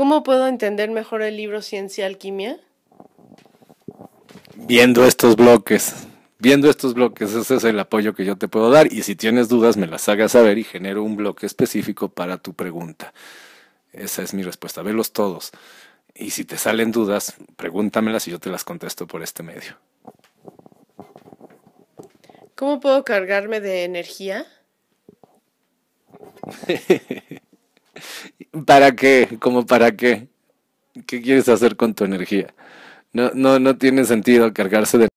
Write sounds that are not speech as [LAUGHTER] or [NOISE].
¿Cómo puedo entender mejor el libro Ciencia Alquimia? Viendo estos bloques, viendo estos bloques, ese es el apoyo que yo te puedo dar y si tienes dudas me las hagas saber y genero un bloque específico para tu pregunta. Esa es mi respuesta, velos todos. Y si te salen dudas, pregúntamelas y yo te las contesto por este medio. ¿Cómo puedo cargarme de energía? [LAUGHS] ¿Para qué? ¿Cómo para qué? ¿Qué quieres hacer con tu energía? No, no, no tiene sentido cargarse de